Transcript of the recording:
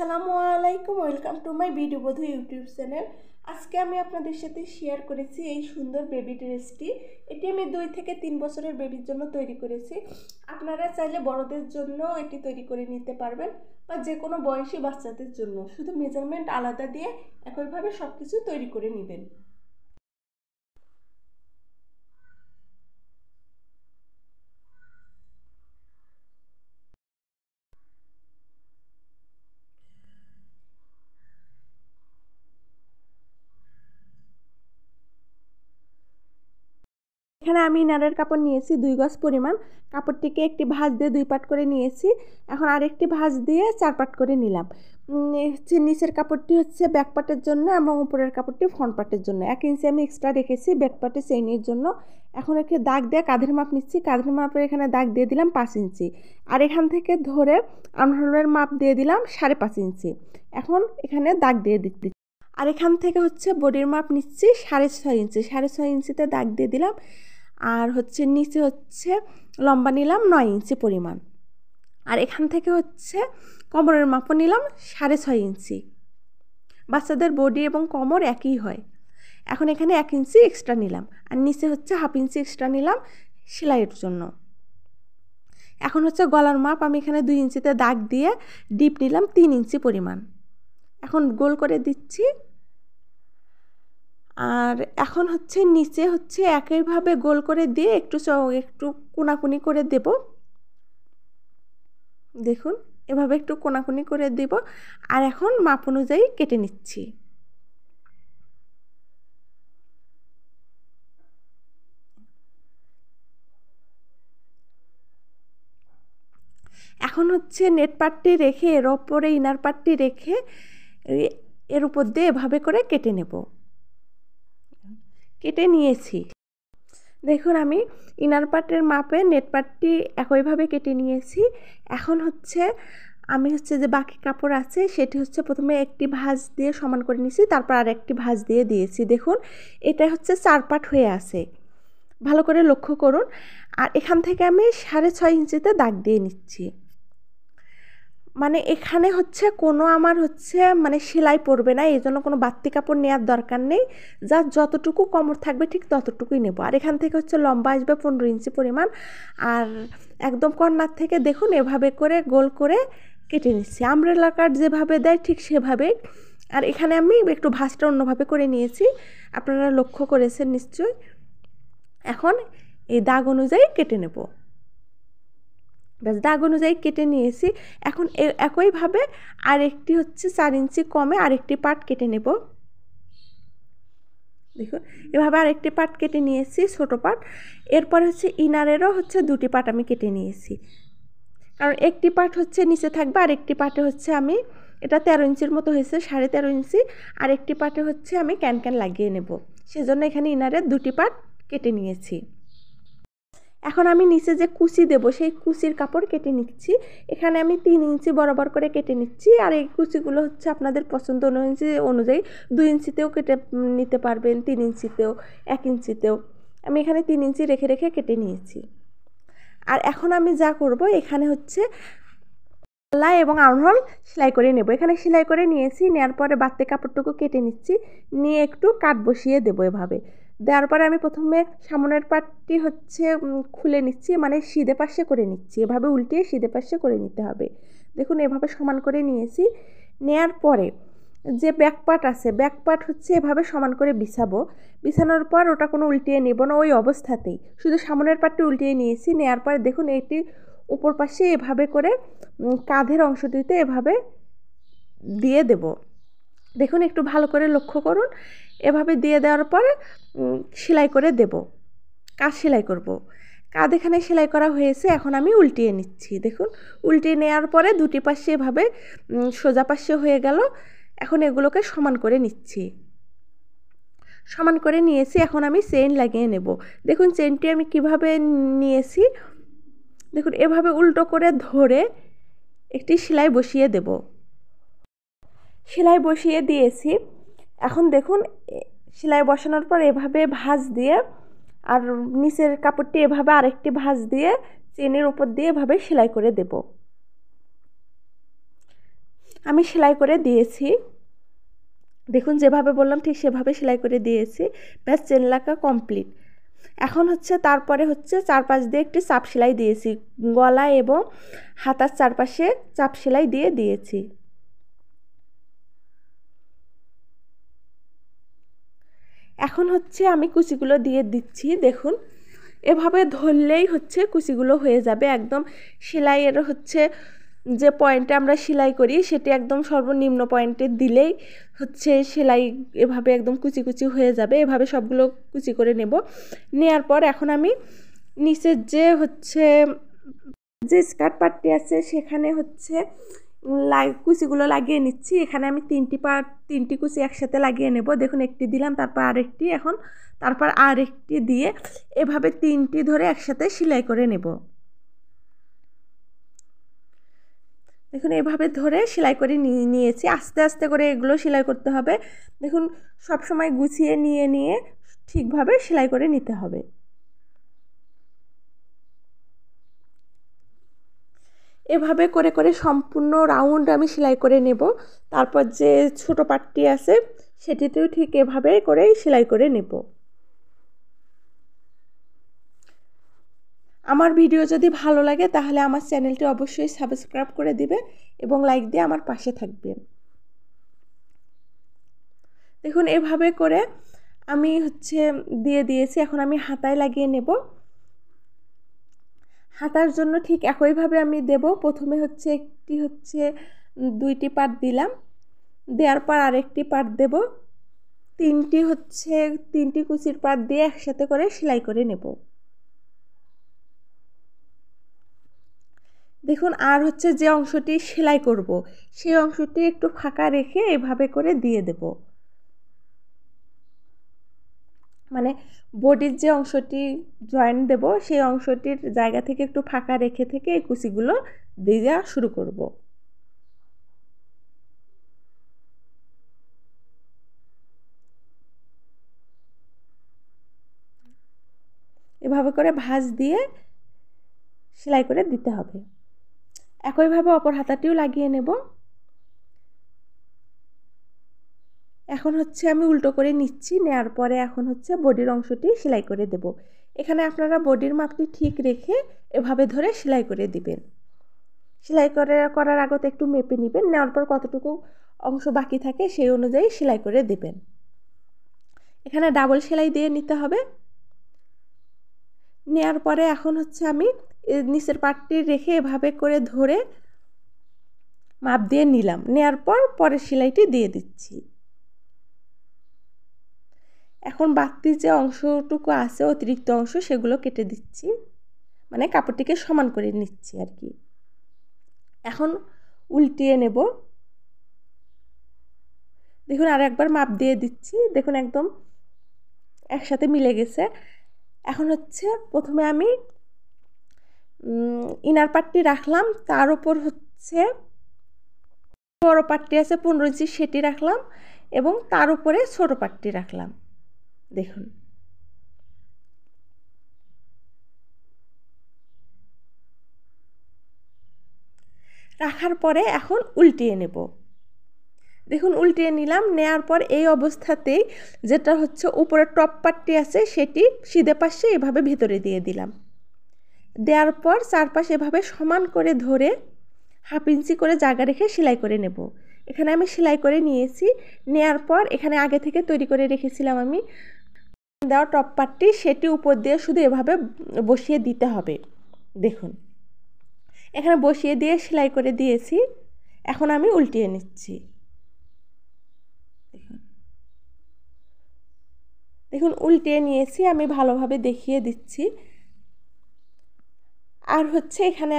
সালামু আলাইকুম welcome to my বধু ইউটিউব চ্যানেল আজকে আমি আপনাদের সাথে শেয়ার করেছি এই সুন্দর বেবি ড্রেসটি এটি আমি দুই থেকে তিন বছরের বেবির জন্য তৈরি করেছি আপনারা চাইলে বড়দের জন্য এটি তৈরি করে নিতে পারবেন বা যে কোনো বয়সী বাচ্চাদের জন্য শুধু মেজারমেন্ট আলাদা দিয়ে একইভাবে সব কিছু তৈরি করে নেবেন এখানে আমি ইনারের কাপড় নিয়েছি দুই গজ পরিমাণ কাপড়টিকে একটি ভাঁজ দিয়ে দুই পাট করে নিয়েছি এখন আরেকটি ভাঁজ দিয়ে চার পাট করে নিলাম হচ্ছে নিচের কাপড়টি হচ্ছে ব্যাক পাটের জন্য এবং উপরের কাপড়টি ফ্রন্ট পাটের জন্য এক ইঞ্চি আমি এক্সট্রা রেখেছি ব্যাক পার্টে চেইনের জন্য এখন একটি দাগ দিয়ে কাঁধের মাপ নিচ্ছি কাঁধের মাপের এখানে দাগ দিয়ে দিলাম পাঁচ ইঞ্চি আর এখান থেকে ধরে আনহলের মাপ দিয়ে দিলাম সাড়ে পাঁচ ইঞ্চি এখন এখানে দাগ দিয়ে দিচ্ছি আর এখান থেকে হচ্ছে বডির মাপ নিচ্ছি সাড়ে ছয় ইঞ্চি সাড়ে ছয় ইঞ্চিতে দাগ দিয়ে দিলাম আর হচ্ছে নিচে হচ্ছে লম্বা নিলাম নয় ইঞ্চি পরিমাণ আর এখান থেকে হচ্ছে কোমরের মাপও নিলাম সাড়ে ছয় ইঞ্চি বাচ্চাদের বডি এবং কোমর একই হয় এখন এখানে এক ইঞ্চি এক্সট্রা নিলাম আর নিচে হচ্ছে হাফ ইঞ্চি এক্সট্রা নিলাম সেলাইয়ের জন্য এখন হচ্ছে গলার মাপ আমি এখানে দুই ইঞ্চিতে দাগ দিয়ে ডিপ নিলাম তিন ইঞ্চি পরিমাণ এখন গোল করে দিচ্ছি আর এখন হচ্ছে নিচে হচ্ছে একইভাবে গোল করে দিয়ে একটু একটু কোনাকুনি করে দেব দেখুন এভাবে একটু কোনাকুনি করে দেব আর এখন মাপ অনুযায়ী কেটে নিচ্ছি এখন হচ্ছে নেট পার্টটি রেখে এর ওপরে ইনার পাটটি রেখে এর উপর দিয়ে এভাবে করে কেটে নেব কেটে নিয়েছি দেখুন আমি ইনার পার্টের মাপে নেট পার্টটি একইভাবে কেটে নিয়েছি এখন হচ্ছে আমি হচ্ছে যে বাকি কাপড় আছে সেটি হচ্ছে প্রথমে একটি ভাঁজ দিয়ে সমান করে নিয়েছি তারপর আর একটি ভাঁজ দিয়ে দিয়েছি দেখুন এটা হচ্ছে চার পাট হয়ে আছে ভালো করে লক্ষ্য করুন আর এখান থেকে আমি সাড়ে ছয় ইঞ্চিতে দাগ দিয়ে নিচ্ছি মানে এখানে হচ্ছে কোনো আমার হচ্ছে মানে সেলাই পড়বে না এই জন্য কোনো বাড়তি কাপড় নেওয়ার দরকার নেই যার যতটুকু কমর থাকবে ঠিক ততটুকুই নেব আর এখান থেকে হচ্ছে লম্বা আসবে পনেরো ইঞ্চি পরিমাণ আর একদম কর্নার থেকে দেখুন এভাবে করে গোল করে কেটে নিচ্ছি আমরেলা কাট যেভাবে দেয় ঠিক সেভাবেই আর এখানে আমি একটু ভাঁজটা অন্যভাবে করে নিয়েছি আপনারা লক্ষ্য করেছেন নিশ্চয়ই এখন এই দাগ অনুযায়ী কেটে নেবো ব্যাস দাগ অনুযায়ী কেটে নিয়েছি এখন একইভাবে আরেকটি হচ্ছে চার ইঞ্চি কমে আরেকটি পাট কেটে নেব দেখো এভাবে আরেকটি পাট কেটে নিয়েছি ছোট পাট এরপর হচ্ছে ইনারেরও হচ্ছে দুটি পাট আমি কেটে নিয়েছি কারণ একটি পাট হচ্ছে নিচে থাকবে আরেকটি পার্টে পাটে হচ্ছে আমি এটা তেরো ইঞ্চির মতো হয়েছে সাড়ে তেরো ইঞ্চি আর একটি পাটে হচ্ছে আমি ক্যান ক্যান লাগিয়ে নেব সেজন্য এখানে ইনারের দুটি পাট কেটে নিয়েছি এখন আমি নিচে যে কুচি দেব সেই কুচির কাপড় কেটে নিচ্ছি এখানে আমি তিন ইঞ্চি বরাবর করে কেটে নিচ্ছি আর এই কুচিগুলো হচ্ছে আপনাদের পছন্দ অনুযায়ী অনুযায়ী দুই ইঞ্চিতেও কেটে নিতে পারবেন তিন ইঞ্চিতেও এক ইঞ্চিতেও আমি এখানে তিন ইঞ্চি রেখে রেখে কেটে নিয়েছি আর এখন আমি যা করব এখানে হচ্ছে গলা এবং আর্মহোল সেলাই করে নেব এখানে সেলাই করে নিয়েছি নেওয়ার পরে বাড়তি কাপড়টুকু কেটে নিচ্ছি নিয়ে একটু কাট বসিয়ে দেবো এভাবে দেওয়ার পরে আমি প্রথমে সামনের পাটটি হচ্ছে খুলে নিচ্ছি মানে সিদে পাশে করে নিচ্ছি এভাবে উল্টিয়ে সিদে পাশে করে নিতে হবে দেখুন এভাবে সমান করে নিয়েছি নেয়ার পরে যে ব্যাকপার্ট আছে ব্যাকপার্ট হচ্ছে এভাবে সমান করে বিছাবো বিছানোর পর ওটা কোনো উল্টিয়ে নেব না ওই অবস্থাতেই শুধু সামনের পাটটি উল্টিয়ে নিয়েছি নেয়ার পর দেখুন এটি উপর পাশে এভাবে করে কাঁধের অংশটিতে এভাবে দিয়ে দেব দেখুন একটু ভালো করে লক্ষ্য করুন এভাবে দিয়ে দেওয়ার পরে সেলাই করে দেব কাজ সেলাই করব। কাঁধ এখানে সেলাই করা হয়েছে এখন আমি উল্টিয়ে নিচ্ছি দেখুন উল্টিয়ে নেওয়ার পরে দুটি পাশে এভাবে সোজা পাশে হয়ে গেল এখন এগুলোকে সমান করে নিচ্ছি সমান করে নিয়েছি এখন আমি চেন লাগিয়ে নেব দেখুন চেনটি আমি কিভাবে নিয়েছি দেখুন এভাবে উল্টো করে ধরে একটি সেলাই বসিয়ে দেব সেলাই বসিয়ে দিয়েছি এখন দেখুন সেলাই বসানোর পর এভাবে ভাঁজ দিয়ে আর নিচের কাপড়টি এভাবে আরেকটি ভাঁজ দিয়ে চেনের উপর দিয়ে এভাবে সেলাই করে দেব আমি সেলাই করে দিয়েছি দেখুন যেভাবে বললাম ঠিক সেভাবে সেলাই করে দিয়েছি ব্যাস চেন লাগা কমপ্লিট এখন হচ্ছে তারপরে হচ্ছে চারপাশ দিয়ে একটি চাপ সেলাই দিয়েছি গলা এবং হাতার চারপাশে চাপ সেলাই দিয়ে দিয়েছি এখন হচ্ছে আমি কুচিগুলো দিয়ে দিচ্ছি দেখুন এভাবে ধরলেই হচ্ছে কুচিগুলো হয়ে যাবে একদম সেলাইয়ের হচ্ছে যে পয়েন্টে আমরা সেলাই করি সেটি একদম সর্বনিম্ন পয়েন্টে দিলেই হচ্ছে সেলাই এভাবে একদম কুচি কুচি হয়ে যাবে এভাবে সবগুলো কুচি করে নেব নেয়ার পর এখন আমি নিচের যে হচ্ছে যে স্কার্ট পার্টটি আছে সেখানে হচ্ছে কুচিগুলো লাগিয়ে নিচ্ছি এখানে আমি তিনটি পার তিনটি কুচি একসাথে লাগিয়ে নেব দেখুন একটি দিলাম তারপর আরেকটি এখন তারপর আরেকটি দিয়ে এভাবে তিনটি ধরে একসাথে সেলাই করে নেব দেখুন এভাবে ধরে সেলাই করে নিয়েছি আস্তে আস্তে করে এগুলো সেলাই করতে হবে দেখুন সব সময় গুছিয়ে নিয়ে নিয়ে ঠিকভাবে সেলাই করে নিতে হবে এভাবে করে করে সম্পূর্ণ রাউন্ড আমি সেলাই করে নেব তারপর যে ছোট পাটটি আছে সেটিতেও ঠিক এভাবে করে সেলাই করে নেব আমার ভিডিও যদি ভালো লাগে তাহলে আমার চ্যানেলটি অবশ্যই সাবস্ক্রাইব করে দিবে এবং লাইক দিয়ে আমার পাশে থাকবেন দেখুন এভাবে করে আমি হচ্ছে দিয়ে দিয়েছি এখন আমি হাতায় লাগিয়ে নেব হাতার জন্য ঠিক একইভাবে আমি দেব প্রথমে হচ্ছে একটি হচ্ছে দুইটি পাট দিলাম দেওয়ার পর আরেকটি পাট দেব তিনটি হচ্ছে তিনটি কুচির পাট দিয়ে একসাথে করে সেলাই করে নেব দেখুন আর হচ্ছে যে অংশটি সেলাই করব সেই অংশটি একটু ফাঁকা রেখে এভাবে করে দিয়ে দেবো মানে বডির যে অংশটি জয়েন্ট দেব সেই অংশটির জায়গা থেকে একটু ফাঁকা রেখে থেকে এই কুচিগুলো দিয়ে শুরু করব এভাবে করে ভাঁজ দিয়ে সেলাই করে দিতে হবে একইভাবে অপর হাতাটিও লাগিয়ে নেব এখন হচ্ছে আমি উল্টো করে নিচ্ছি নেওয়ার পরে এখন হচ্ছে বডির অংশটি সেলাই করে দেব এখানে আপনারা বডির মাপটি ঠিক রেখে এভাবে ধরে সেলাই করে দিবেন সেলাই করে করার আগত একটু মেপে নেবেন নেওয়ার পর কতটুকু অংশ বাকি থাকে সেই অনুযায়ী সেলাই করে দেবেন এখানে ডাবল সেলাই দিয়ে নিতে হবে নেয়ার পরে এখন হচ্ছে আমি নিচের পাটটি রেখে এভাবে করে ধরে মাপ দিয়ে নিলাম নেয়ার পর পরের সেলাইটি দিয়ে দিচ্ছি এখন বাড়তি যে অংশটুকু আছে অতিরিক্ত অংশ সেগুলো কেটে দিচ্ছি মানে কাপড়টিকে সমান করে নিচ্ছি আর কি এখন উল্টিয়ে নেব দেখুন আর একবার মাপ দিয়ে দিচ্ছি দেখুন একদম একসাথে মিলে গেছে এখন হচ্ছে প্রথমে আমি ইনার পাটটি রাখলাম তার উপর হচ্ছে বড় পাটটি আছে পনেরো ইঞ্চি সেটি রাখলাম এবং তার উপরে ছোটো পাটটি রাখলাম দেখুন রাখার পরে এখন উল্টিয়ে নেব দেখুন উল্টিয়ে নিলাম নেয়ার পর এই অবস্থাতেই যেটা হচ্ছে উপরে টপ পাটটি আছে সেটি সিধে পাশে এভাবে ভেতরে দিয়ে দিলাম দেওয়ার পর চারপাশ এভাবে সমান করে ধরে হাফ ইঞ্চি করে জায়গা রেখে সেলাই করে নেব এখানে আমি সেলাই করে নিয়েছি নেয়ার পর এখানে আগে থেকে তৈরি করে রেখেছিলাম আমি দেওয়া টপ পার্টটি সেটি উপর দিয়ে শুধু এভাবে বসিয়ে দিতে হবে দেখুন এখানে বসিয়ে দিয়ে সেলাই করে দিয়েছি এখন আমি উল্টিয়ে নিচ্ছি দেখুন উল্টিয়ে নিয়েছি আমি ভালোভাবে দেখিয়ে দিচ্ছি আর হচ্ছে এখানে